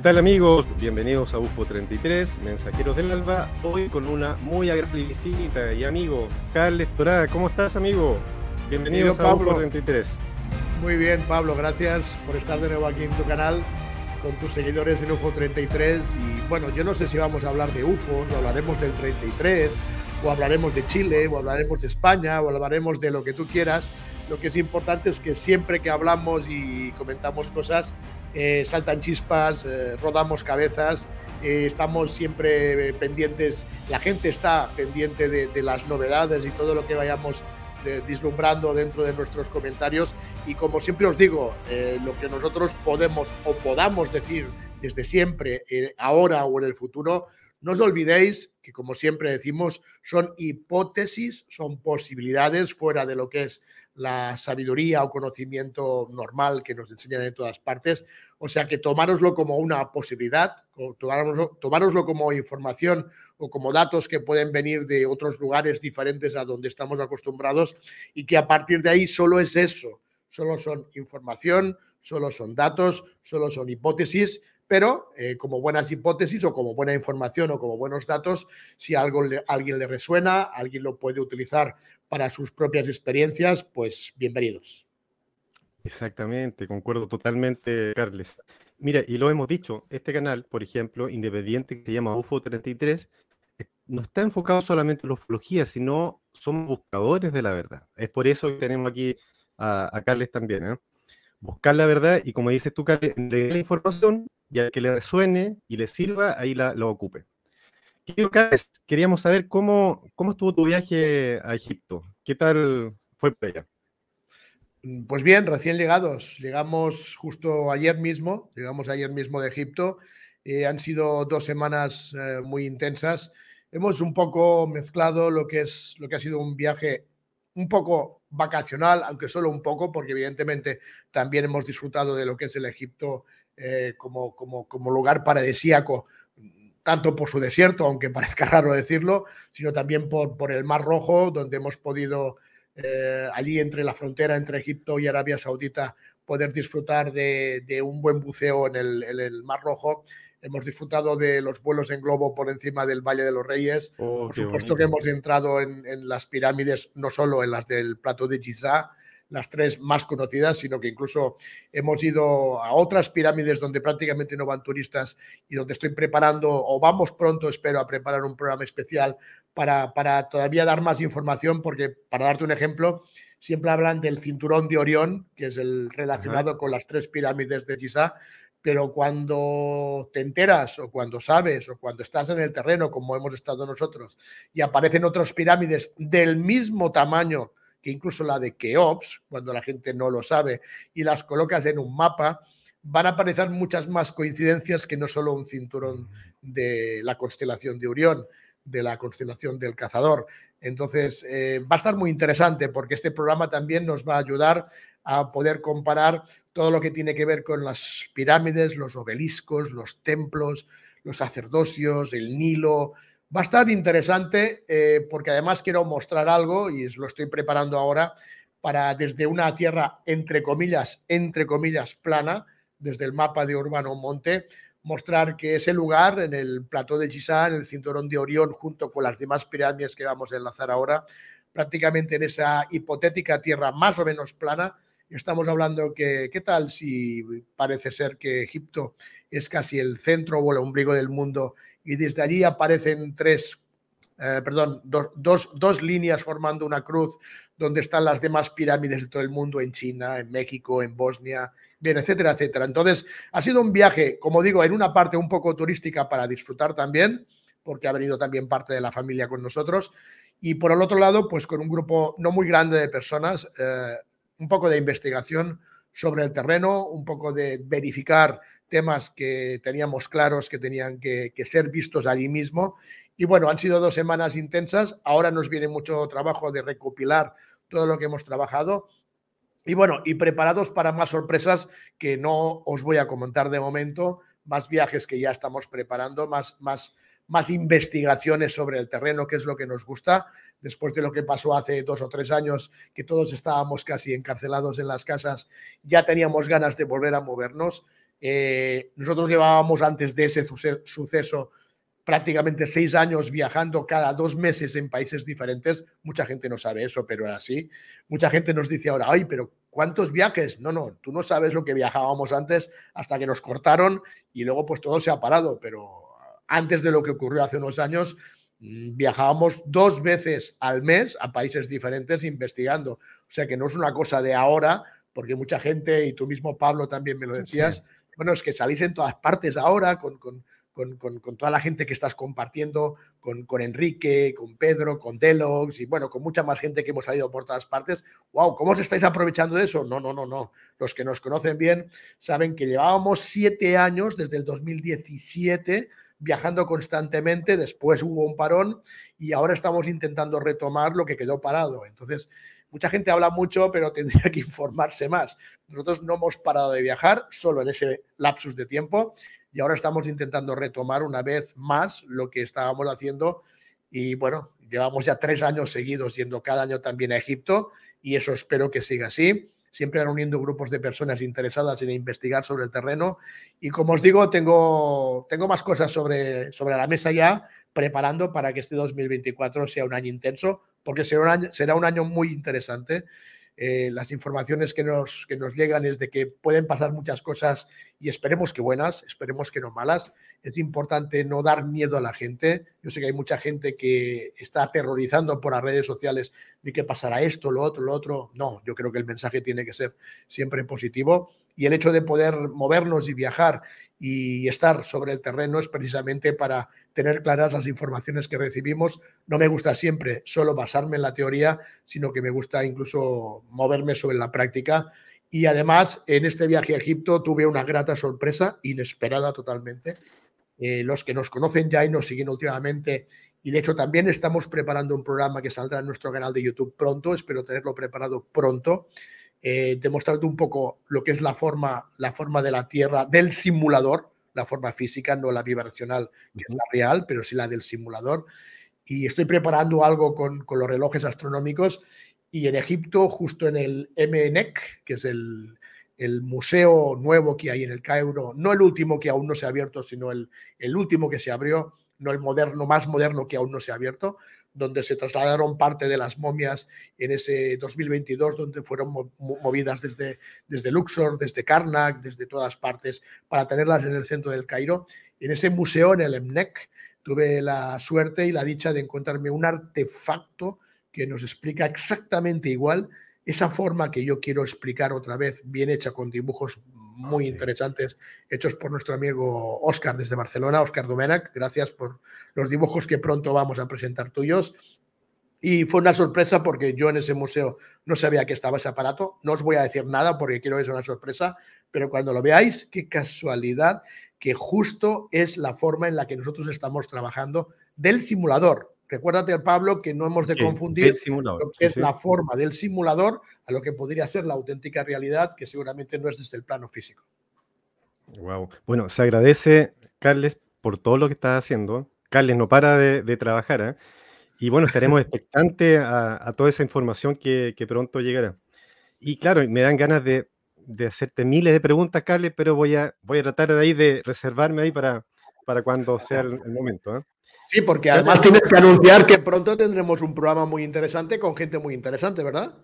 ¿Qué tal amigos? Bienvenidos a UFO 33, Mensajeros del Alba, hoy con una muy agradable visita y amigo, Carles Torada. ¿Cómo estás amigo? Bienvenidos a Pablo. UFO 33. Muy bien, Pablo, gracias por estar de nuevo aquí en tu canal con tus seguidores en UFO 33. Y bueno, yo no sé si vamos a hablar de UFO, o hablaremos del 33, o hablaremos de Chile, o hablaremos de España, o hablaremos de lo que tú quieras. Lo que es importante es que siempre que hablamos y comentamos cosas, eh, saltan chispas, eh, rodamos cabezas, eh, estamos siempre pendientes, la gente está pendiente de, las novedades y todo lo que vayamos vislumbrando dentro de nuestros comentarios y como siempre os digo, lo que nosotros podemos o podamos decir desde siempre, ahora o en el futuro, no os olvidéis que, como siempre decimos, son hipótesis, son posibilidades fuera de lo que es la sabiduría o conocimiento normal que nos enseñan en todas partes. O sea que tomároslo como una posibilidad, como información o como datos que pueden venir de otros lugares diferentes a donde estamos acostumbrados y que a partir de ahí solo es eso, solo son información, solo son datos, solo son hipótesis, pero eh, como buenas hipótesis o como buena información o como buenos datos, si algo alguien le resuena, alguien lo puede utilizar para sus propias experiencias, pues bienvenidos. Exactamente, concuerdo totalmente, Carles. Mira, y lo hemos dicho, este canal, por ejemplo, independiente que se llama UFO 33, eh, no está enfocado solamente en la ufología, sino son buscadores de la verdad. Es por eso que tenemos aquí a, Carles también. ¿eh? Buscar la verdad y como dices tú, Carles, la información y que le resuene y le sirva, ahí lo ocupe. queríamos saber cómo, cómo estuvo tu viaje a Egipto. ¿Qué tal fue para allá? Mm, pues bien, recién llegados. Llegamos justo ayer mismo, llegamos ayer mismo de Egipto. Eh, han sido dos semanas eh, muy intensas. Hemos un poco mezclado lo que, es, lo que ha sido un viaje un poco vacacional, aunque solo un poco, porque evidentemente también hemos disfrutado de lo que es el Egipto eh, como, como, lugar paradisíaco, tanto por su desierto, aunque parezca raro decirlo, sino también por, el Mar Rojo, donde hemos podido eh, allí entre la frontera entre Egipto y Arabia Saudita poder disfrutar de, un buen buceo en el, Mar Rojo. Hemos disfrutado de los vuelos en globo por encima del Valle de los Reyes. Oh, por supuesto que hemos entrado en, en, las pirámides, no solo en las del plato de Giza, las tres más conocidas, sino que incluso hemos ido a otras pirámides donde prácticamente no van turistas y donde estoy preparando, o vamos pronto, espero, a preparar un programa especial para, todavía dar más información, porque para darte un ejemplo, siempre hablan del cinturón de Orión, que es el relacionado con las tres pirámides de Giza, pero cuando te enteras o cuando sabes o cuando estás en el terreno, como hemos estado nosotros, y aparecen otras pirámides del mismo tamaño, que incluso la de Keops, cuando la gente no lo sabe, y las colocas en un mapa, van a aparecer muchas más coincidencias que no solo un cinturón de la constelación de Orión, de la constelación del cazador. Entonces, eh, va a estar muy interesante porque este programa también nos va a ayudar a poder comparar todo lo que tiene que ver con las pirámides, los obeliscos, los templos, los sacerdocios, el Nilo, Va a estar interesante eh, porque además quiero mostrar algo y lo estoy preparando ahora para desde una tierra entre comillas, entre comillas plana, desde el mapa de Urbano Monte, mostrar que ese lugar en el plató de Gisá, en el cinturón de Orión, junto con las demás pirámides que vamos a enlazar ahora, prácticamente en esa hipotética tierra más o menos plana, estamos hablando que, ¿qué tal si parece ser que Egipto es casi el centro o el ombligo del mundo y desde allí aparecen tres, eh, perdón, dos, líneas formando una cruz donde están las demás pirámides de todo el mundo, en China, en México, en Bosnia, bien, etcétera, etcétera. Entonces, ha sido un viaje, como digo, en una parte un poco turística para disfrutar también, porque ha venido también parte de la familia con nosotros, y por el otro lado, pues con un grupo no muy grande de personas, eh, un poco de investigación sobre el terreno, un poco de verificar temas que teníamos claros que tenían que, ser vistos allí mismo. Y bueno, han sido dos semanas intensas. Ahora nos viene mucho trabajo de recopilar todo lo que hemos trabajado. Y bueno, y preparados para más sorpresas que no os voy a comentar de momento, más viajes que ya estamos preparando, más, más, más investigaciones sobre el terreno, que es lo que nos gusta, después de lo que pasó hace dos o tres años, que todos estábamos casi encarcelados en las casas, ya teníamos ganas de volver a movernos. Eh, nosotros llevábamos antes de ese suceso prácticamente seis años viajando cada dos meses en países diferentes. Mucha gente no sabe eso, pero era así. Mucha gente nos dice ahora, ay, pero ¿cuántos viajes? No, no, tú no sabes lo que viajábamos antes hasta que nos cortaron y luego pues todo se ha parado, pero antes de lo que ocurrió hace unos años, mm, viajábamos dos veces al mes a países diferentes investigando. O sea que no es una cosa de ahora, porque mucha gente, y tú mismo Pablo también me lo decías, bueno, es que salís en todas partes ahora con, con, toda la gente que estás compartiendo, con, Enrique, con Pedro, con Delox y bueno, con mucha más gente que hemos salido por todas partes. ¡Wow! ¿Cómo os estáis aprovechando de eso? No, no, no, no. Los que nos conocen bien saben que llevábamos siete años desde el 2017 viajando constantemente, después hubo un parón y ahora estamos intentando retomar lo que quedó parado. Entonces, Mucha gente habla mucho, pero tendría que informarse más. Nosotros no hemos parado de viajar, solo en ese lapsus de tiempo, y ahora estamos intentando retomar una vez más lo que estábamos haciendo. Y bueno, llevamos ya tres años seguidos yendo cada año también a Egipto, y eso espero que siga así siempre reuniendo grupos de personas interesadas en investigar sobre el terreno. Y como os digo, tengo, tengo más cosas sobre, sobre la mesa ya, preparando para que este 2024 sea un año intenso, porque será un año, será un año muy interesante. Eh, las informaciones que nos, que nos llegan es de que pueden pasar muchas cosas y esperemos que buenas, esperemos que no malas. Es importante no dar miedo a la gente. Yo sé que hay mucha gente que está aterrorizando por las redes sociales de que pasará esto, lo otro, lo otro. No, yo creo que el mensaje tiene que ser siempre positivo y el hecho de poder movernos y viajar y estar sobre el terreno es precisamente para tener claras las informaciones que recibimos. No me gusta siempre solo basarme en la teoría, sino que me gusta incluso moverme sobre la práctica. Y además, en este viaje a Egipto tuve una grata sorpresa, inesperada totalmente. Eh, los que nos conocen ya y nos siguen últimamente, y de hecho también estamos preparando un programa que saldrá en nuestro canal de YouTube pronto, espero tenerlo preparado pronto, eh, demostrarte un poco lo que es la forma, la forma de la Tierra del simulador, la forma física, no la vibracional, que es la real, pero sí la del simulador. Y estoy preparando algo con, los relojes astronómicos y en Egipto, justo en el MNEC, que es el, museo nuevo que hay en el Cairo, no el último que aún no se ha abierto, sino el, el último que se abrió, no el moderno, más moderno que aún no se ha abierto, donde se trasladaron parte de las momias en ese 2022, donde fueron movidas desde, desde Luxor, desde Karnak, desde todas partes, para tenerlas en el centro del Cairo. En ese museo, en el MNEC, tuve la suerte y la dicha de encontrarme un artefacto que nos explica exactamente igual esa forma que yo quiero explicar otra vez, bien hecha con dibujos muy interesantes hechos por nuestro amigo Oscar desde Barcelona, Oscar Domenac. Gracias por los dibujos que pronto vamos a presentar tuyos. Y fue una sorpresa porque yo en ese museo no sabía que estaba ese aparato. No os voy a decir nada porque quiero que una sorpresa, pero cuando lo veáis, qué casualidad que justo es la forma en la que nosotros estamos trabajando del simulador. Recuérdate, Pablo, que no hemos de confundir lo que es la forma del simulador a lo que podría ser la auténtica realidad, que seguramente no es desde el plano físico. Wow. Bueno, se agradece, Carles, por todo lo que estás haciendo. Carles no para de, trabajar. ¿eh? Y bueno, estaremos expectantes a, toda esa información que, pronto llegará. Y claro, me dan ganas de, hacerte miles de preguntas, Carles, pero voy a, voy a tratar de ahí de reservarme ahí para, para cuando sea el, el momento. ¿eh? Sí, porque además tienes que anunciar que pronto tendremos un programa muy interesante con gente muy interesante, ¿verdad?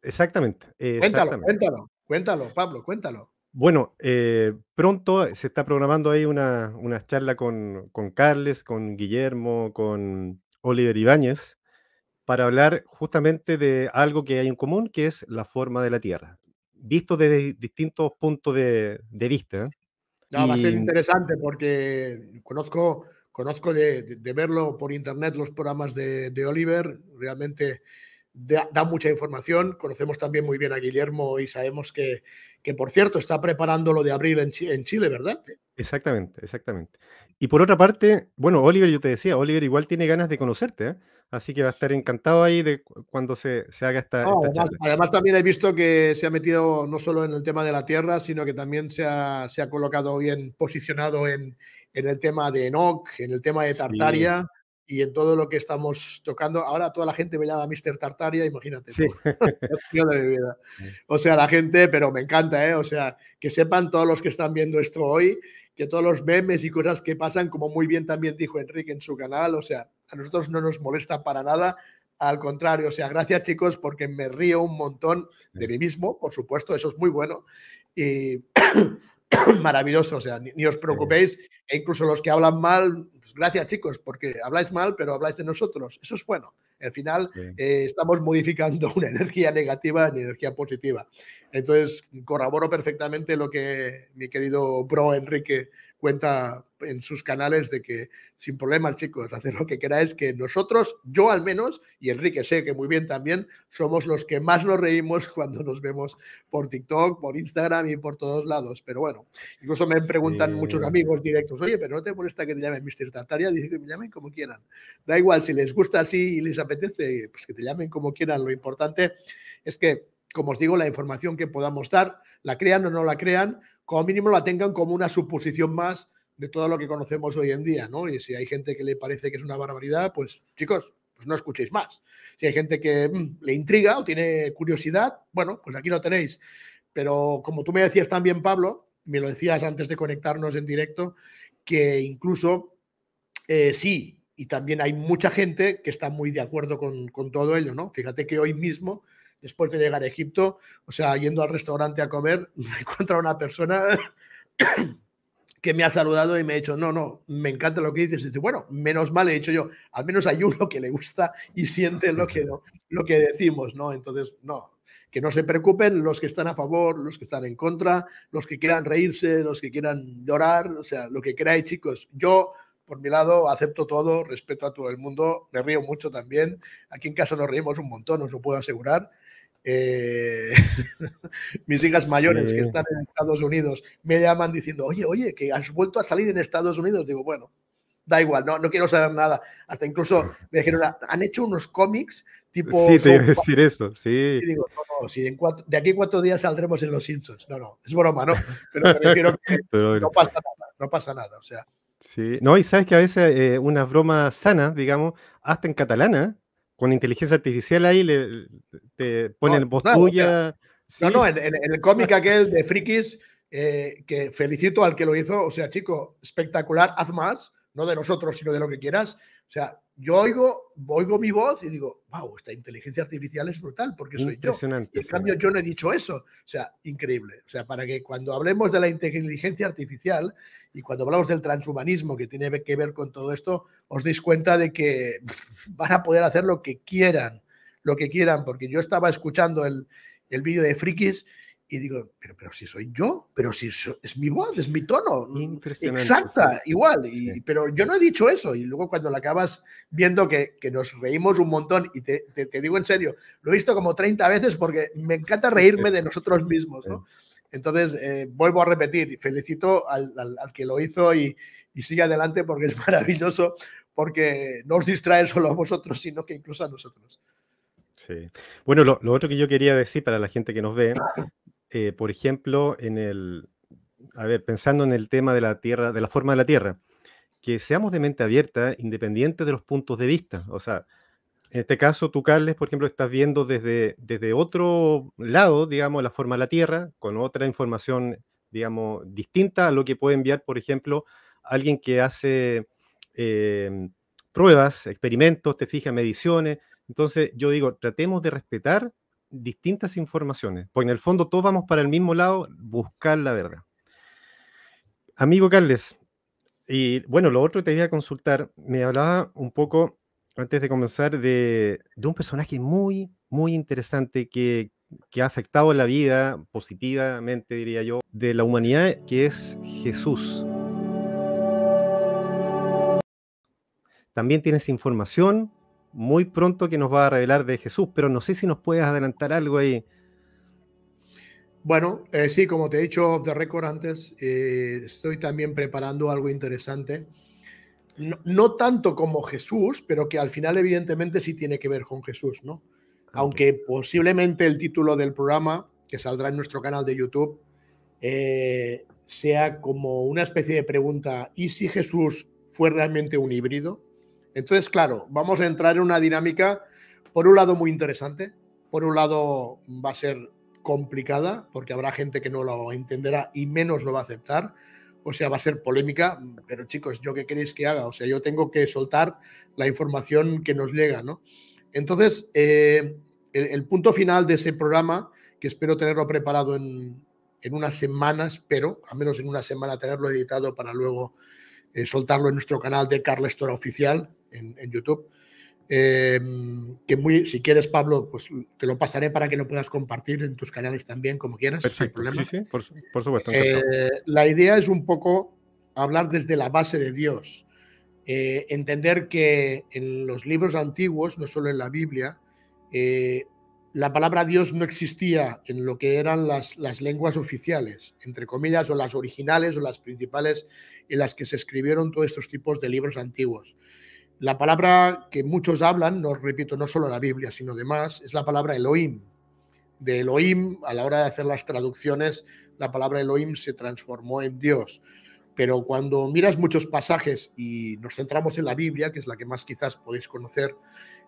Exactamente. Cuéntalo, cuéntalo, cuéntalo, Pablo, cuéntalo. Bueno, eh, pronto se está programando ahí una, charla con, Carles, con Guillermo, con Oliver Ibáñez, para hablar justamente de algo que hay en común, que es la forma de la Tierra, visto desde distintos puntos de, vista. No, va a ser interesante porque conozco conozco de, verlo por internet los programas de, Oliver, realmente da, mucha información. Conocemos también muy bien a Guillermo y sabemos que, que por cierto, está preparando lo de abril en, Chile, ¿verdad? Exactamente, exactamente. Y por otra parte, bueno, Oliver, yo te decía, Oliver igual tiene ganas de conocerte, ¿eh? Así que va a estar encantado ahí de cuando se, se haga esta, charla. además, también he visto que se ha metido no solo en el tema de la tierra, sino que también se ha, se ha colocado bien posicionado en, en el tema de Enoch, en el tema de Tartaria. y en todo lo que estamos tocando. Ahora toda la gente me llama Mr. Tartaria, imagínate. Sí. o sea, la gente, pero me encanta, ¿eh? O sea, que sepan todos los que están viendo esto hoy, que todos los memes y cosas que pasan, como muy bien también dijo Enrique en su canal, o sea, a nosotros no nos molesta para nada. Al contrario, o sea, gracias chicos porque me río un montón de mí mismo, por supuesto, eso es muy bueno. Y maravilloso, o sea, ni, os preocupéis, e incluso los que hablan mal, pues, gracias chicos, porque habláis mal, pero habláis de nosotros, eso es bueno. Al final eh, estamos modificando una energía negativa en energía positiva. Entonces, corroboro perfectamente lo que mi querido bro Enrique cuenta en sus canales de que sin problemas, chicos, hacer lo que queráis, que nosotros, yo al menos, y Enrique sé que muy bien también, somos los que más nos reímos cuando nos vemos por TikTok, por Instagram y por todos lados. Pero bueno, incluso me preguntan muchos amigos directos, oye, pero no te molesta que te llamen Mr. Tartaria, dice que me llamen como quieran. Da igual, si les gusta así y les apetece, pues que te llamen como quieran. Lo importante es que, como os digo, la información que podamos dar, la crean o no la crean, como mínimo la tengan como una suposición más de todo lo que conocemos hoy en día, ¿no? Y si hay gente que le parece que es una barbaridad, pues chicos, pues no escuchéis más. Si hay gente que mm, le intriga o tiene curiosidad, bueno, pues aquí lo tenéis. Pero como tú me decías también, Pablo, me lo decías antes de conectarnos en directo, que incluso eh, sí, y también hay mucha gente que está muy de acuerdo con, con todo ello, ¿no? Fíjate que hoy mismo después de llegar a Egipto, o sea, yendo al restaurante a comer, me encuentro a una persona que me ha saludado y me ha dicho, no, no, me encanta lo que dices. Y dice, bueno, menos mal he dicho yo, al menos hay uno que le gusta y siente lo que, lo que decimos, ¿no? Entonces, no, que no se preocupen los que están a favor, los que están en contra, los que quieran reírse, los que quieran llorar, o sea, lo que queráis, chicos. Yo, por mi lado, acepto todo, respeto a todo el mundo, me río mucho también. Aquí en casa nos reímos un montón, os lo puedo asegurar. Eh, mis hijas mayores que están en Estados Unidos me llaman diciendo, oye, oye, que has vuelto a salir en Estados Unidos. Digo, bueno, da igual, no, no quiero saber nada. Hasta incluso me dijeron, han hecho unos cómics tipo... Sí, te decir eso, sí. digo, no, de aquí a cuatro días saldremos en Los Simpsons. No, no, es broma, ¿no? Pero me refiero que no pasa nada, no pasa nada, o sea. Sí, no, y sabes que a veces eh, una broma sana, digamos, hasta en catalana, con inteligencia artificial ahí, le, te ponen voz No, no, el cómic aquel de Frikis, eh, que felicito al que lo hizo, o sea, chico, espectacular, haz más, no de nosotros, sino de lo que quieras. O sea, yo oigo, mi voz y digo, wow, esta inteligencia artificial es brutal porque soy yo. en cambio yo no he dicho eso. O sea, increíble. O sea, para que cuando hablemos de la inteligencia artificial y cuando hablamos del transhumanismo que tiene que ver con todo esto, os deis cuenta de que van a poder hacer lo que quieran, lo que quieran, porque yo estaba escuchando el, el vídeo de Frikis y digo, pero, pero si soy yo, pero si es mi voz, es mi tono. Exacta, igual. Pero yo no he dicho eso. Y luego cuando la acabas viendo que, nos reímos un montón, y te, digo en serio, lo he visto como 30 veces porque me encanta reírme de nosotros mismos. Entonces, eh, vuelvo a repetir, felicito al, que lo hizo y, sigue adelante porque es maravilloso, porque no os distrae solo a vosotros, sino que incluso a nosotros. Sí. Bueno, lo, lo, otro que yo quería decir para la gente que nos ve eh, por ejemplo, en el, a ver, pensando en el tema de la Tierra, de la forma de la Tierra, que seamos de mente abierta, independiente de los puntos de vista. O sea, en este caso, tú, Carles, por ejemplo, estás viendo desde, desde otro lado, digamos, la forma de la Tierra, con otra información, digamos, distinta a lo que puede enviar, por ejemplo, alguien que hace em, pruebas, experimentos, te fija mediciones. Entonces, yo digo, tratemos de respetar distintas informaciones, Pues en el fondo todos vamos para el mismo lado, buscar la verdad. Amigo Carles, y bueno, lo otro que te iba a consultar, me hablaba un poco antes de comenzar de, de un personaje muy, muy interesante que, que ha afectado la vida positivamente, diría yo, de la humanidad, que es Jesús. También tienes información muy pronto que nos va a revelar de Jesús, pero no sé si nos puedes adelantar algo ahí. Bueno, eh, sí, como te he dicho de récord antes, eh, estoy también preparando algo interesante. No, tanto como Jesús, pero que al final evidentemente sí tiene que ver con Jesús, ¿no? Aunque posiblemente el título del programa, que saldrá en nuestro canal de YouTube, eh, sea como una especie de pregunta, ¿y si Jesús fue realmente un híbrido? Entonces, claro, vamos a entrar en una dinámica, por un lado, muy interesante, por un lado, va a ser complicada, porque habrá gente que no lo entenderá y menos lo va a aceptar. O sea, va a ser polémica, pero chicos, ¿yo qué queréis que haga? O sea, yo tengo que soltar la información que nos llega, ¿no? Entonces, eh, el, punto final de ese programa, que espero tenerlo preparado en, en semanas semana, espero, al menos en una semana tenerlo editado para luego eh, soltarlo en nuestro canal de Estora Oficial, en, YouTube. Em, que muy, si quieres, Pablo, pues te lo pasaré para que lo puedas compartir en tus canales también, como quieras. Perfecto, problema. por, supuesto. Eh, la idea es un poco hablar desde la base de Dios. Eh, entender que en los libros antiguos, no solo en la Biblia, eh, la palabra Dios no existía en lo que eran las, las lenguas oficiales, entre comillas, o las originales o las principales en las que se escribieron todos estos tipos de libros antiguos. La palabra que muchos hablan, no repito, no solo la Biblia, sino demás, es la palabra Elohim. De Elohim, a la hora de hacer las traducciones, la palabra Elohim se transformó en Dios. Pero cuando miras muchos pasajes y nos centramos en la Biblia, que es la que más quizás podéis conocer,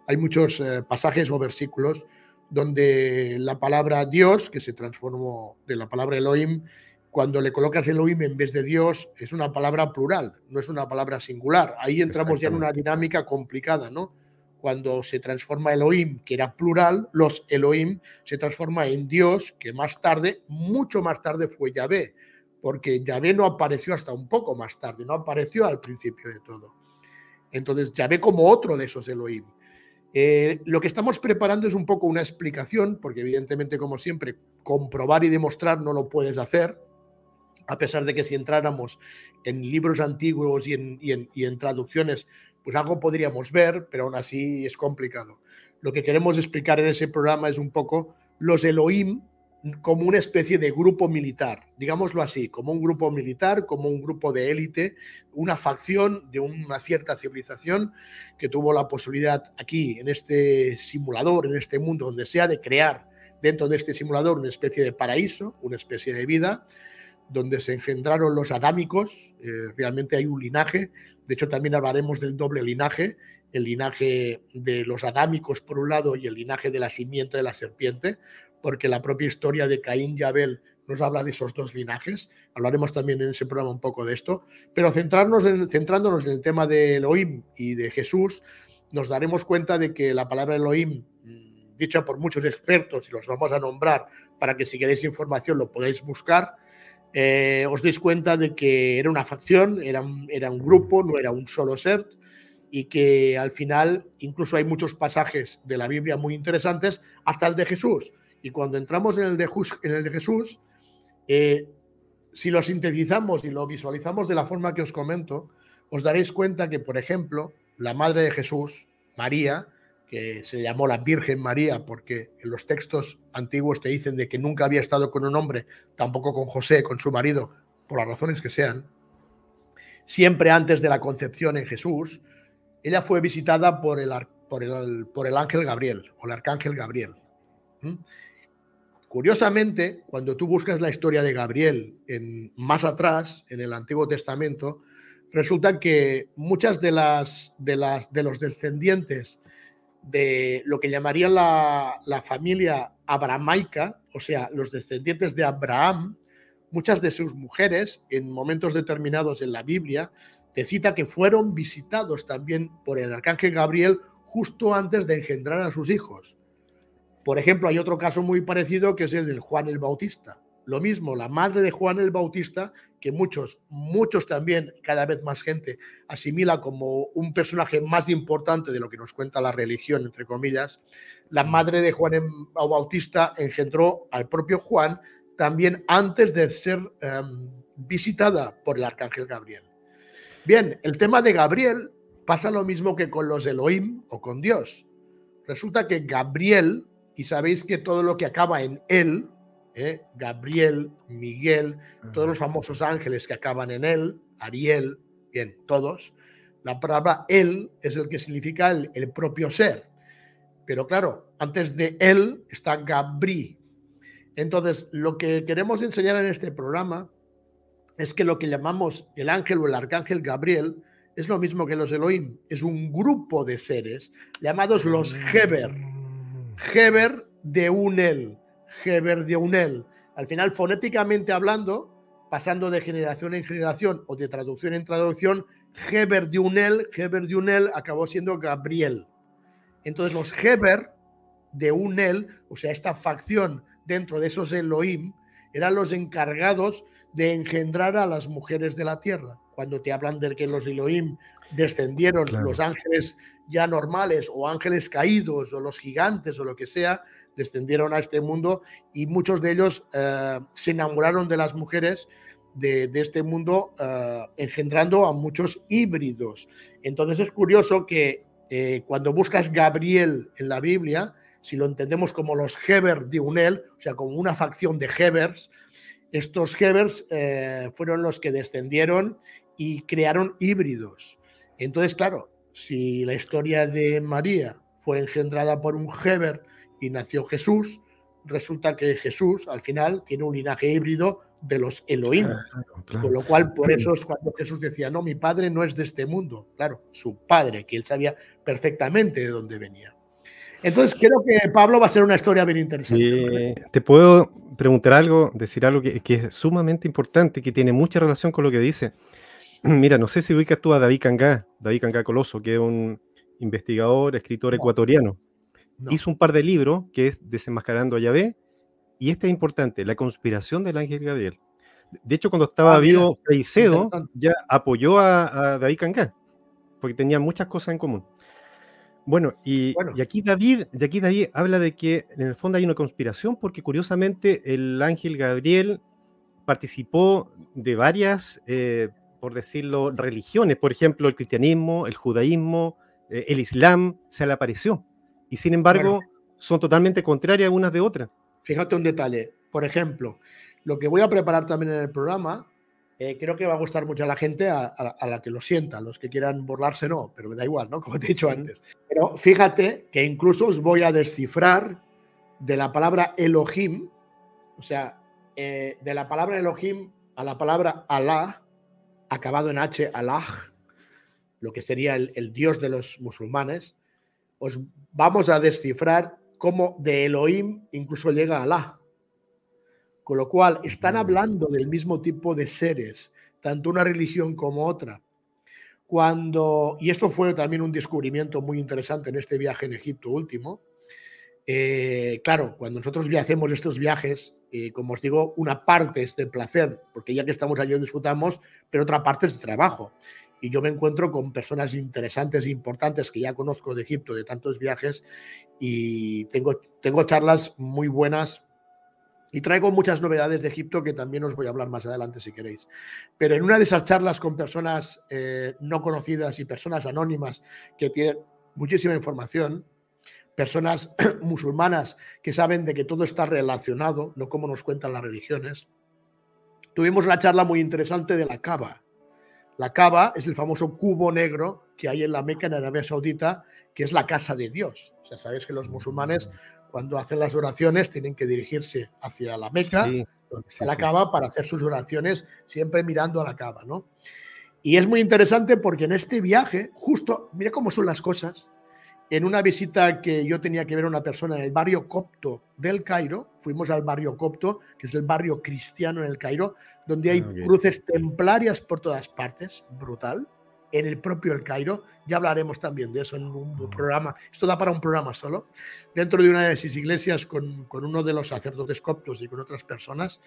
hay muchos eh, pasajes o versículos donde la palabra Dios, que se transformó de la palabra Elohim, cuando le colocas Elohim en vez de Dios, es una palabra plural, no es una palabra singular. Ahí entramos ya en una dinámica complicada, ¿no? Cuando se transforma Elohim, que era plural, los Elohim se transforma en Dios, que más tarde, mucho más tarde fue Yahvé, porque Yahvé no apareció hasta un poco más tarde, no apareció al principio de todo. Entonces, Yahvé como otro de esos Elohim. Eh, lo que estamos preparando es un poco una explicación, porque evidentemente, como siempre, comprobar y demostrar no lo puedes hacer, a pesar de que si entráramos en libros antiguos y en, traducciones, pues algo podríamos ver, pero aún así es complicado. Lo que queremos explicar en ese programa es un poco los Elohim como una especie de grupo militar, digámoslo así, como un grupo militar, como un grupo de élite, una facción de una cierta civilización que tuvo la posibilidad aquí, en este simulador, en este mundo donde sea, de crear dentro de este simulador una especie de paraíso, una especie de vida, donde se engendraron los adámicos, eh, realmente hay un linaje, de hecho también hablaremos del doble linaje, el linaje de los adámicos por un lado y el linaje de la simiente de la serpiente, porque la propia historia de Caín y Abel nos habla de esos dos linajes, hablaremos también en ese programa un poco de esto, pero centrarnos centrándonos en el tema de Elohim y de Jesús, nos daremos cuenta de que la palabra Elohim, mm, dicha por muchos expertos, y los vamos a nombrar para que si queréis información lo podáis buscar, eh, os dais cuenta de que era una facción, era un, grupo, no era un solo ser, y que al final incluso hay muchos pasajes de la Biblia muy interesantes, hasta el de Jesús. Y cuando entramos en el de, Jesús, eh, si lo sintetizamos y lo visualizamos de la forma que os comento, os daréis cuenta que, por ejemplo, la madre de Jesús, María, que se llamó la Virgen María, porque en los textos antiguos te dicen de que nunca había estado con un hombre, tampoco con José, con su marido, por las razones que sean, siempre antes de la concepción en Jesús, ella fue visitada por el, por el, ángel Gabriel o el arcángel Gabriel. Curiosamente, cuando tú buscas la historia de Gabriel en, más atrás, en el Antiguo Testamento, resulta que muchas de las, de las de los descendientes de lo que llamaría la, familia abramaica, o sea, los descendientes de Abraham, muchas de sus mujeres, en momentos determinados en la Biblia, te cita que fueron visitados también por el arcángel Gabriel justo antes de engendrar a sus hijos. Por ejemplo, hay otro caso muy parecido que es el de Juan el Bautista. Lo mismo, la madre de Juan el Bautista que muchos, muchos también, cada vez más gente asimila como un personaje más importante de lo que nos cuenta la religión, entre comillas, la mm. madre de Juan em, Bautista engendró al propio Juan también antes de ser em, visitada por el arcángel Gabriel. Bien, el tema de Gabriel pasa lo mismo que con los Elohim o con Dios. Resulta que Gabriel, y sabéis que todo lo que acaba en él, ¿eh? Gabriel, Miguel, todos los famosos ángeles que acaban en él, Ariel, bien, todos. La palabra él es el que significa el, el propio ser. Pero claro, antes de él está Gabri. Entonces, lo que queremos enseñar en este programa es que lo que llamamos el ángel o el arcángel Gabriel es lo mismo que los Elohim, es un grupo de seres llamados los Heber, Heber mm. de un él. Heber de Unel. Al final, fonéticamente hablando, pasando de generación en generación o de traducción en traducción, Heber Unel, Heber unel acabó siendo Gabriel. Entonces los Heber de Unel, o sea, esta facción dentro de esos Elohim, eran los encargados de engendrar a las mujeres de la tierra. Cuando te hablan de que los Elohim descendieron, los ángeles ya normales o ángeles caídos o los gigantes o lo que sea, descendieron a este mundo y muchos de ellos eh, se enamoraron de las mujeres de, este mundo, eh, engendrando a muchos híbridos. Entonces es curioso que eh, cuando buscas Gabriel en la Biblia, si lo entendemos como los Heber de Unel, o sea, como una facción de Hebers, estos Hebers fueron los que descendieron y crearon híbridos. Entonces, claro, si la historia de María fue engendrada por un Heber, y nació Jesús, resulta que Jesús al final tiene un linaje híbrido de los Elohim, con lo cual por eso es cuando Jesús decía, no, mi padre no es de este mundo, claro, su padre, que él sabía perfectamente de dónde venía. Entonces creo que Pablo va a ser una historia bien interesante. te puedo preguntar algo, decir algo que, es sumamente importante, que tiene mucha relación con lo que dice. Mira, no sé si ubicas tú a David Cangá, David Cangá Coloso, que es un investigador, escritor ecuatoriano. Hizo un par de libros, que es Desenmascarando a Yahvé, y este es importante, La conspiración del ángel Gabriel. De hecho, cuando estaba ah, vivo Caicedo, ya apoyó a, David Cancán, porque tenían muchas cosas en común. Bueno, y, y aquí, David, de aquí David habla de que en el fondo hay una conspiración, porque curiosamente el ángel Gabriel participó de varias, eh, por decirlo, religiones, por ejemplo, el cristianismo, el judaísmo, eh, el islam, se le apareció y sin embargo, son totalmente contrarias unas de otras. Fíjate un detalle. Por ejemplo, lo que voy a preparar también en el programa, eh, creo que va a gustar mucho a la gente, a, la que lo sienta, los que quieran burlarse no, pero me da igual, ¿no? Como te he dicho antes. Pero fíjate que incluso os voy a descifrar de la palabra Elohim, o sea, eh, de la palabra Elohim a la palabra Allah, acabado en H, Allah, lo que sería el, el dios de los musulmanes, os vamos a descifrar cómo de Elohim incluso llega a Alá. Con lo cual, están mm. hablando del mismo tipo de seres, tanto una religión como otra. Cuando, y esto fue también un descubrimiento muy interesante en este viaje en Egipto último, eh, claro, cuando nosotros hacemos estos viajes, eh, como os digo, una parte es de placer, porque ya que estamos allí disfrutamos, pero otra parte es de trabajo y yo me encuentro con personas interesantes e importantes que ya conozco de Egipto de tantos viajes y tengo, tengo charlas muy buenas y traigo muchas novedades de Egipto que también os voy a hablar más adelante si queréis. Pero en una de esas charlas con personas eh, no conocidas y personas anónimas que tienen muchísima información, personas musulmanas que saben de que todo está relacionado, no como nos cuentan las religiones, tuvimos una charla muy interesante de la cava la cava es el famoso cubo negro que hay en la Meca, en Arabia Saudita, que es la casa de Dios. O sea, sabéis que los musulmanes cuando hacen las oraciones tienen que dirigirse hacia la Meca, donde está la cava, para hacer sus oraciones siempre mirando a la cava, ¿no? Y es muy interesante porque en este viaje, justo, mira cómo son las cosas, en una visita que yo tenía que ver a una persona en el barrio copto del Cairo, fuimos al barrio copto, que es el barrio cristiano en el Cairo, donde hay ah, cruces templarias por todas partes, brutal, en el propio El Cairo, ya hablaremos también de eso en un programa, esto da para un programa solo, dentro de una de esas iglesias con, con uno de los sacerdotes coptos y con otras personas,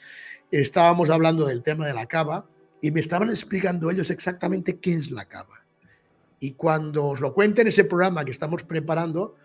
estábamos hablando del tema de la cava y me estaban explicando ellos exactamente qué es la cava. Y cuando os lo cuente en ese programa que estamos preparando,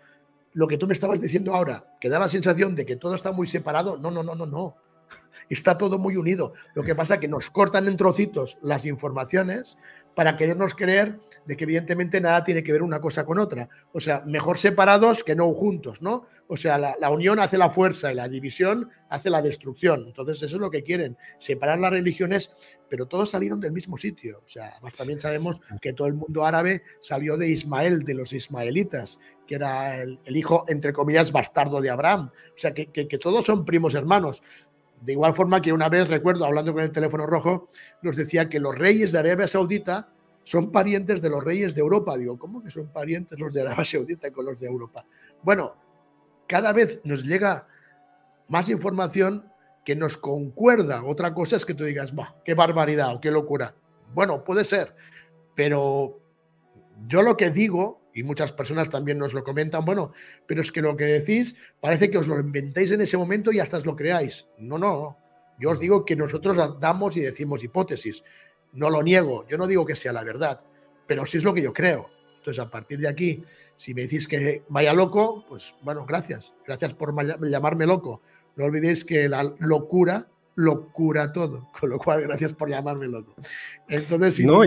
lo que tú me estabas diciendo ahora, que da la sensación de que todo está muy separado, no, no, no, no, no. Está todo muy unido. Lo que pasa es que nos cortan en trocitos las informaciones, para querernos creer de que evidentemente nada tiene que ver una cosa con otra. O sea, mejor separados que no juntos, ¿no? O sea, la, unión hace la fuerza y la división hace la destrucción. Entonces, eso es lo que quieren, separar las religiones, pero todos salieron del mismo sitio. O sea, más también sabemos que todo el mundo árabe salió de Ismael, de los ismaelitas, que era el, hijo, entre comillas, bastardo de Abraham. O sea, que todos son primos hermanos. De igual forma que una vez, recuerdo, hablando con el teléfono rojo, nos decía que los reyes de Arabia Saudita son parientes de los reyes de Europa. Digo, ¿cómo que son parientes los de Arabia Saudita con los de Europa? Bueno, cada vez nos llega más información que nos concuerda. Otra cosa es que tú digas, bah, qué barbaridad o qué locura. Bueno, puede ser, pero yo lo que digo y muchas personas también nos lo comentan, bueno, pero es que lo que decís parece que os lo inventáis en ese momento y hasta os lo creáis. No, no, yo os digo que nosotros damos y decimos hipótesis, no lo niego, yo no digo que sea la verdad, pero sí es lo que yo creo. Entonces, a partir de aquí, si me decís que vaya loco, pues bueno, gracias, gracias por llamarme loco. No olvidéis que la locura locura todo, con lo cual gracias por llamarme loco. Entonces, si no,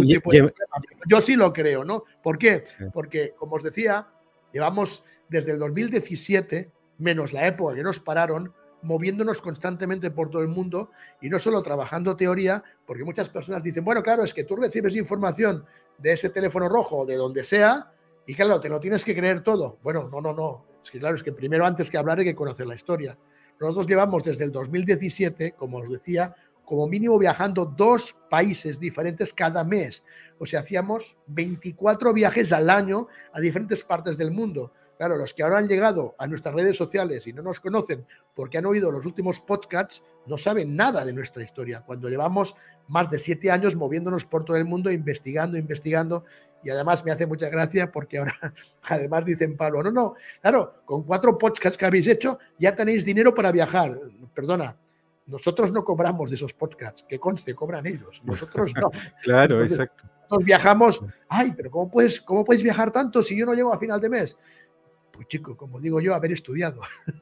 yo sí lo creo, ¿no? ¿Por qué? Porque, como os decía, llevamos desde el 2017, menos la época que nos pararon, moviéndonos constantemente por todo el mundo y no solo trabajando teoría, porque muchas personas dicen, bueno, claro, es que tú recibes información de ese teléfono rojo o de donde sea y claro, te lo tienes que creer todo. Bueno, no, no, no. Es que claro, es que primero antes que hablar hay que conocer la historia. Nosotros llevamos desde el 2017, como os decía, como mínimo viajando dos países diferentes cada mes. O sea, hacíamos 24 viajes al año a diferentes partes del mundo. Claro, los que ahora han llegado a nuestras redes sociales y no nos conocen porque han oído los últimos podcasts, no saben nada de nuestra historia. Cuando llevamos más de siete años moviéndonos por todo el mundo, investigando, investigando, y además me hace mucha gracia porque ahora además dicen Pablo, no, no, claro, con cuatro podcasts que habéis hecho ya tenéis dinero para viajar. Perdona, nosotros no cobramos de esos podcasts, que conste, cobran ellos, nosotros no. claro, exacto. Nosotros viajamos, ay, pero ¿cómo puedes, ¿cómo viajar tanto si yo no llego a final de mes? Pues chico, como digo yo, haber estudiado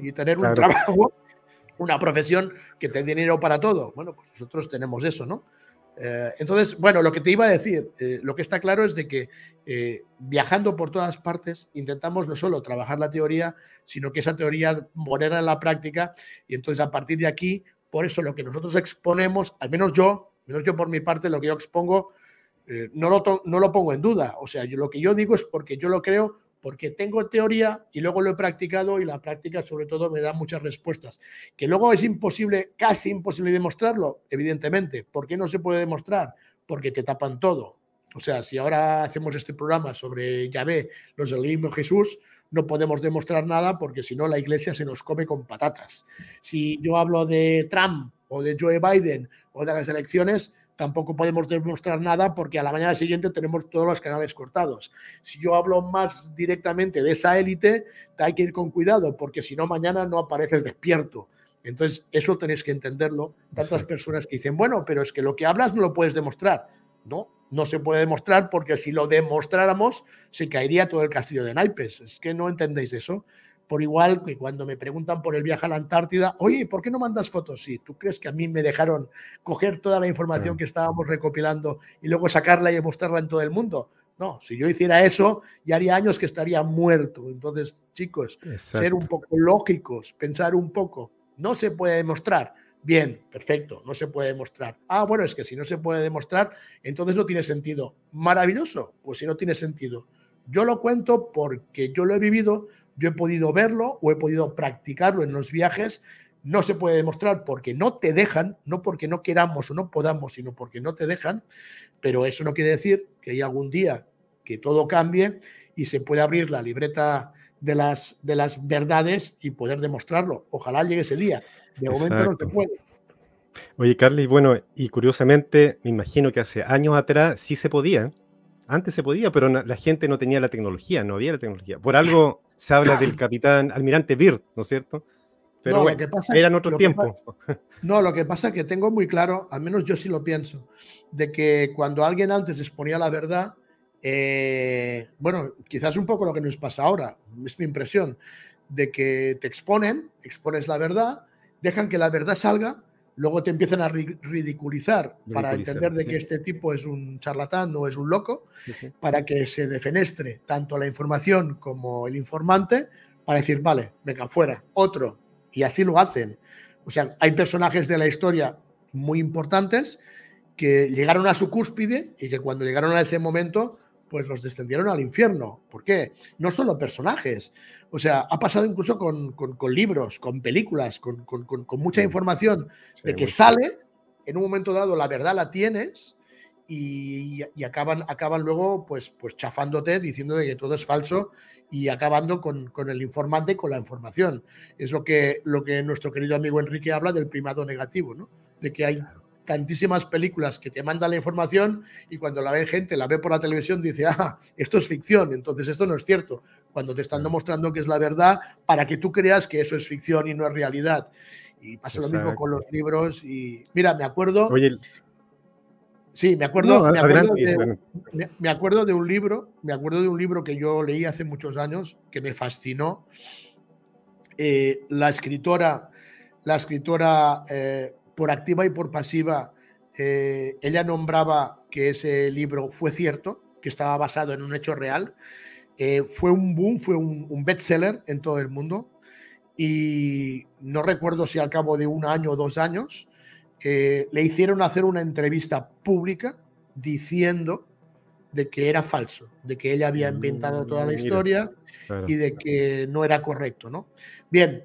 y tener un trabajo, una profesión que te dé dinero para todo. Bueno, pues nosotros tenemos eso, ¿no? Eh, entonces, bueno, lo que te iba a decir, eh, lo que está claro es de que eh, viajando por todas partes intentamos no solo trabajar la teoría, sino que esa teoría ponerla en la práctica y entonces a partir de aquí, por eso lo que nosotros exponemos, al menos yo, al menos yo por mi parte, lo que yo expongo, no lo, no, lo, pongo en duda. O sea, yo, lo que yo digo es porque yo lo creo porque tengo teoría y luego lo he practicado y la práctica sobre todo me da muchas respuestas. Que luego es imposible, casi imposible demostrarlo, evidentemente. ¿Por qué no se puede demostrar? Porque te tapan todo. O sea, si ahora hacemos este programa sobre Yahvé, los del mismo Jesús, no podemos demostrar nada porque si no la iglesia se nos come con patatas. Si yo hablo de Trump o de Joe Biden o de las elecciones, tampoco podemos demostrar nada porque a la mañana siguiente tenemos todos los canales cortados. Si yo hablo más directamente de esa élite, hay que ir con cuidado porque si no, mañana no apareces despierto. Entonces, eso tenéis que entenderlo. Tantas personas que dicen, bueno, pero es que lo que hablas no lo puedes demostrar. No, no se puede demostrar porque si lo demostráramos se caería todo el castillo de naipes. Es que no entendéis eso por igual que cuando me preguntan por el viaje a la Antártida, oye, ¿por qué no mandas fotos? Sí, ¿tú crees que a mí me dejaron coger toda la información que estábamos recopilando y luego sacarla y mostrarla en todo el mundo? No, si yo hiciera eso, ya haría años que estaría muerto. Entonces, chicos, ser un poco lógicos, pensar un poco. No se puede demostrar. Bien, perfecto, no se puede demostrar. Ah, bueno, es que si no se puede demostrar, entonces no tiene sentido. Maravilloso, pues si no tiene sentido. Yo lo cuento porque yo lo he vivido, yo he podido verlo o he podido practicarlo en los viajes. No se puede demostrar porque no te dejan, no porque no queramos o no podamos, sino porque no te dejan. Pero eso no quiere decir que hay algún día que todo cambie y se pueda abrir la libreta de las, de las verdades y poder demostrarlo. Ojalá llegue ese día. De momento no te puede. Oye, Carly, bueno, y curiosamente, me imagino que hace años atrás sí se podía. Antes se podía, pero la gente no tenía la tecnología, no había la tecnología. Por algo se habla del capitán almirante Bird, ¿no es cierto? Pero no, bueno, tiempo. No, lo que pasa es que tengo muy claro, al menos yo sí lo pienso, de que cuando alguien antes exponía la verdad, eh, bueno, quizás un poco lo que nos pasa ahora, es mi impresión, de que te exponen, expones la verdad, dejan que la verdad salga luego te empiezan a ridiculizar, para entender de que este tipo es un charlatán o es un loco, para que se defenestre tanto la información como el informante, para decir, vale, venga, fuera, otro. Y así lo hacen. O sea, hay personajes de la historia muy importantes que llegaron a su cúspide y que cuando llegaron a ese momento pues los descendieron al infierno. ¿Por qué? No solo personajes. O sea, ha pasado incluso con, libros, con películas, con, mucha información de que sale, en un momento dado la verdad la tienes y, acaban, acaban luego pues, pues chafándote, diciendo que todo es falso y acabando con, el informante, con la información. Es lo que, lo que nuestro querido amigo Enrique habla del primado negativo, ¿no? De que hay tantísimas películas que te mandan la información y cuando la ve gente, la ve por la televisión, dice, ah, esto es ficción, entonces esto no es cierto, cuando te están mm. demostrando que es la verdad para que tú creas que eso es ficción y no es realidad. Y pasa lo mismo con los libros y mira, me acuerdo... sí, me acuerdo, me, acuerdo de, un libro, me acuerdo de un libro que yo leí hace muchos años que me fascinó. Eh, la escritora, la escritora eh, por activa y por pasiva, eh, ella nombraba que ese libro fue cierto, que estaba basado en un hecho real. Eh, fue un boom, fue un, bestseller en todo el mundo. Y no recuerdo si al cabo de un año o dos años eh, le hicieron hacer una entrevista pública diciendo de que era falso, de que ella había inventado toda la mm, historia y de que no era correcto, ¿no? Bien,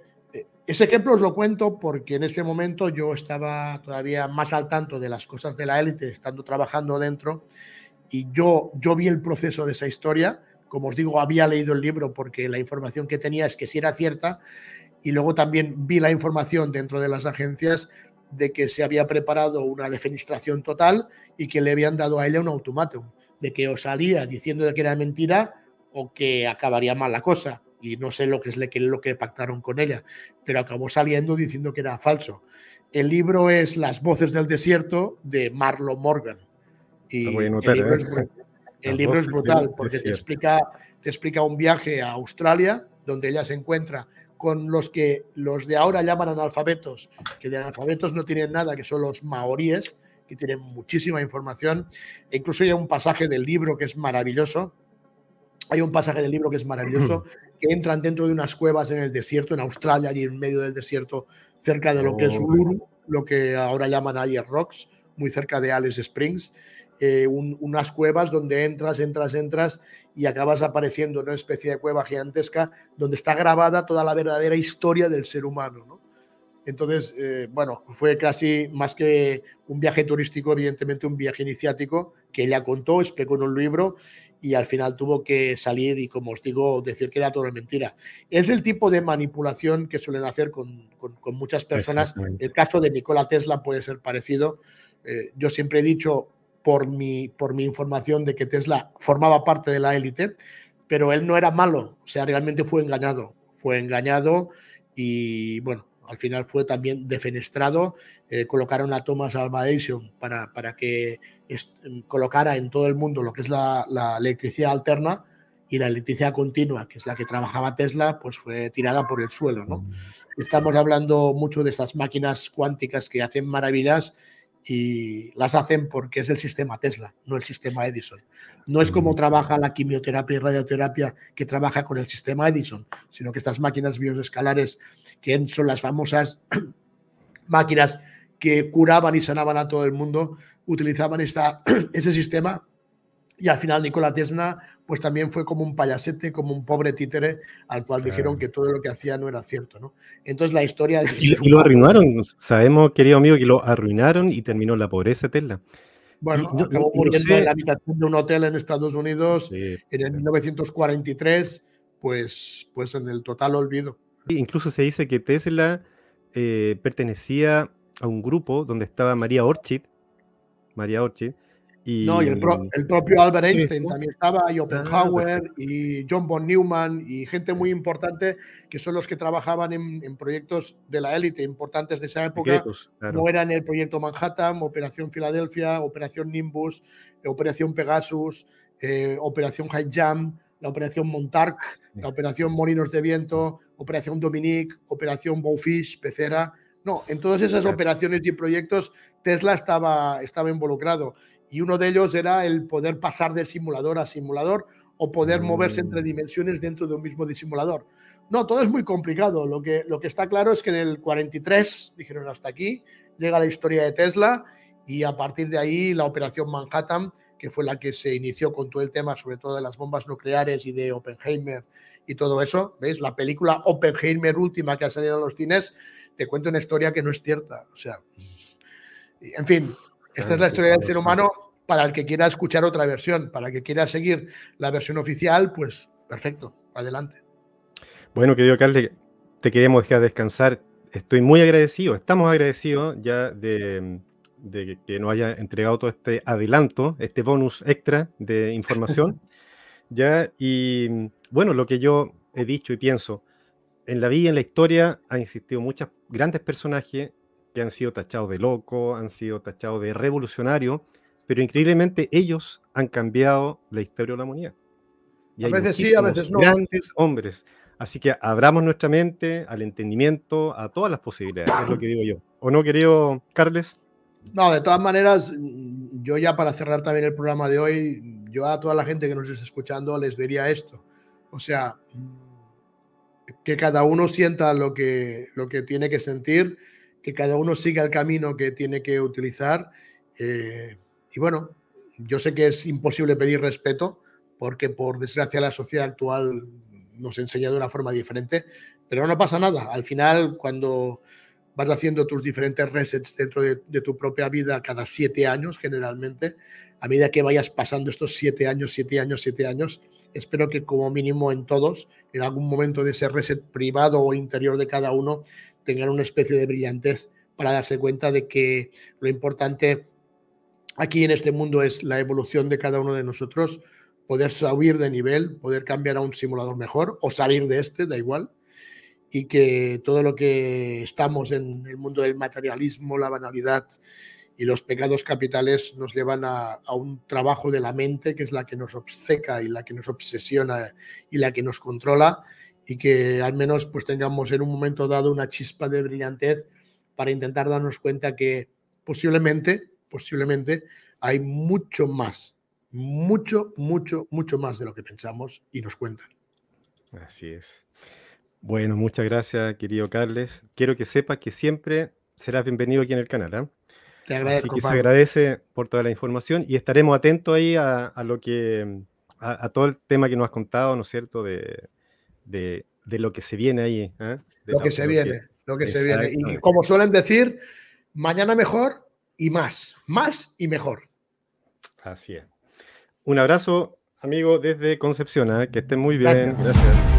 ese ejemplo os lo cuento porque en ese momento yo estaba todavía más al tanto de las cosas de la élite, estando trabajando dentro, y yo, yo vi el proceso de esa historia. Como os digo, había leído el libro porque la información que tenía es que sí era cierta, y luego también vi la información dentro de las agencias de que se había preparado una defenestración total y que le habían dado a ella un automátum, de que os salía diciendo que era mentira o que acabaría mal la cosa y no sé lo que es lo que, pactaron con ella, pero acabó saliendo diciendo que era falso. El libro es Las voces del desierto de Marlo Morgan. Y ¿eh? el libro, es, brutal, porque te explica, te explica un viaje a Australia donde ella se encuentra con los que los de ahora llaman analfabetos, que de analfabetos no tienen nada, que son los maoríes, que tienen muchísima información. E incluso hay un pasaje del libro que es maravilloso. Hay un pasaje del libro que es maravilloso, entran dentro de unas cuevas en el desierto, en Australia, allí en medio del desierto, cerca de lo que es oh. lo que ahora llaman Ayer Rocks, muy cerca de Alice Springs. Eh, unas cuevas donde entras, entras, entras y acabas apareciendo en una especie de cueva gigantesca donde está grabada toda la verdadera historia del ser humano. Entonces, eh, bueno, fue casi más que un viaje turístico, evidentemente un viaje iniciático que ella contó, explicó en un libro y al final tuvo que salir y, como os digo, decir que era todo mentira. Es el tipo de manipulación que suelen hacer con, muchas personas. El caso de Nikola Tesla puede ser parecido. Eh, yo siempre he dicho, por mi, por mi información, de que Tesla formaba parte de la élite, pero él no era malo, o sea, realmente fue engañado. Fue engañado y, bueno, al final fue también defenestrado. Eh, colocaron a Thomas Alva Edison para, para que colocara en todo el mundo lo que es la, electricidad alterna y la electricidad continua, que es la que trabajaba Tesla, pues fue tirada por el suelo. Mm. Estamos hablando mucho de estas máquinas cuánticas que hacen maravillas y las hacen porque es el sistema Tesla, no el sistema Edison. No es como mm. trabaja la quimioterapia y radioterapia que trabaja con el sistema Edison, sino que estas máquinas bioescalares, que son las famosas máquinas que curaban y sanaban a todo el mundo, utilizaban esta, ese sistema y al final Nikola Tesla pues también fue como un payasete, como un pobre títere al cual dijeron que todo lo que hacía no era cierto, ¿no? Entonces la historia... De... Y, lo arruinaron, sabemos, querido amigo, que lo arruinaron y terminó la pobreza Tesla. Bueno, acabó muriendo la habitación de un hotel en Estados Unidos en el 1943, pues, pues en el total olvido. Incluso se dice que Tesla eh, pertenecía a un grupo donde estaba María Orchid. María Orchid. Y, mm, el, propio Albert Einstein también estaba, y ah, Oppenhauer, y John von Neumann, y gente muy importante que son los que trabajaban en, proyectos de la élite importantes de esa época. No eran el proyecto Manhattan, Operación Filadelfia, Operación Nimbus, eh, Operación Pegasus, eh, Operación High Jam, la Operación Montarc... Ah, la Operación Molinos de Viento, Operación Dominique, Operación Bowfish, Pecera. No, en todas esas operaciones y proyectos Tesla estaba, estaba involucrado y uno de ellos era el poder pasar de simulador a simulador o poder moverse entre mm. dimensiones dentro de un mismo disimulador. No, todo es muy complicado. Lo que, lo que está claro es que en el 43, dijeron hasta aquí, llega la historia de Tesla y a partir de ahí la operación Manhattan, que fue la que se inició con todo el tema, sobre todo de las bombas nucleares y de Oppenheimer y todo eso. ¿Veis? La película Oppenheimer última que ha salido en los cines te cuento una historia que no es cierta. O sea, en fin, esta es la historia del ser humano para el que quiera escuchar otra versión, para el que quiera seguir la versión oficial, pues perfecto, adelante. Bueno, querido Carles, te queremos dejar descansar. Estoy muy agradecido, estamos agradecidos ya de, que nos haya entregado todo este adelanto, este bonus extra de información. ya, y bueno, lo que yo he dicho y pienso, en la vida y en la historia han existido muchos grandes personajes que han sido tachados de loco, han sido tachados de revolucionario, pero increíblemente ellos han cambiado la historia de la humanidad. Y a hay veces sí, a veces no. Grandes hombres. Así que abramos nuestra mente al entendimiento, a todas las posibilidades, es lo que digo yo. ¿O no, querido Carles? No, de todas maneras, yo ya para cerrar también el programa de hoy, yo a toda la gente que nos está escuchando les diría esto. O sea, que cada uno sienta lo que, lo que tiene que sentir, que cada uno siga el camino que tiene que utilizar. Eh, y bueno, yo sé que es imposible pedir respeto, porque por desgracia la sociedad actual nos enseña de una forma diferente, pero no pasa nada. Al final, cuando vas haciendo tus diferentes resets dentro de, tu propia vida cada siete años generalmente, a medida que vayas pasando estos siete años, siete años, siete años, espero que como mínimo en todos, en algún momento de ese reset privado o interior de cada uno, tengan una especie de brillantez para darse cuenta de que lo importante aquí en este mundo es la evolución de cada uno de nosotros, poder subir de nivel, poder cambiar a un simulador mejor o salir de este, da igual, y que todo lo que estamos en el mundo del materialismo, la banalidad y los pecados capitales nos llevan a, un trabajo de la mente que es la que nos obceca y la que nos obsesiona y la que nos controla y que al menos pues tengamos en un momento dado una chispa de brillantez para intentar darnos cuenta que posiblemente, posiblemente hay mucho más, mucho, mucho, mucho más de lo que pensamos y nos cuentan. Así es. Bueno, muchas gracias, querido Carles. Quiero que sepas que siempre serás bienvenido aquí en el canal. ¿eh? Así que se agradece por toda la información y estaremos atentos ahí a, lo que, a, todo el tema que nos has contado, ¿no es cierto? De, lo que se viene ahí. ¿eh? lo que se viene, lo que se viene. Y como suelen decir, mañana mejor y más, más y mejor. Así es. Un abrazo, amigo, desde Concepción, ¿eh? que estén muy bien. Gracias.